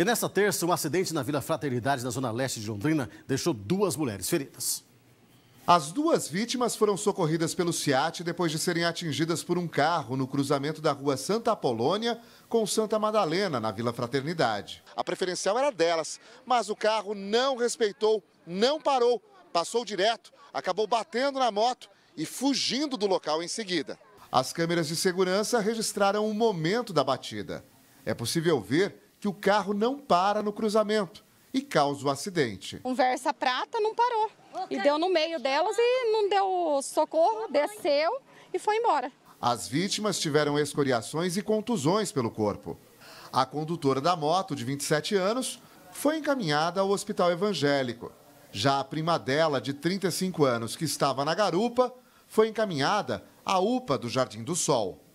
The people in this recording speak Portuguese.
E nesta terça, um acidente na Vila Fraternidade, na zona leste de Londrina, deixou duas mulheres feridas. As duas vítimas foram socorridas pelo SIAT depois de serem atingidas por um carro no cruzamento da rua Santa Apolônia com Santa Madalena, na Vila Fraternidade. A preferencial era delas, mas o carro não respeitou, não parou, passou direto, acabou batendo na moto e fugindo do local em seguida. As câmeras de segurança registraram o momento da batida. É possível ver que o carro não para no cruzamento e causa o acidente. Versa prata não parou e deu no meio delas e não deu socorro, tá desceu e foi embora. As vítimas tiveram escoriações e contusões pelo corpo. A condutora da moto, de 27 anos, foi encaminhada ao hospital evangélico. Já a prima dela, de 35 anos, que estava na garupa, foi encaminhada à UPA do Jardim do Sol.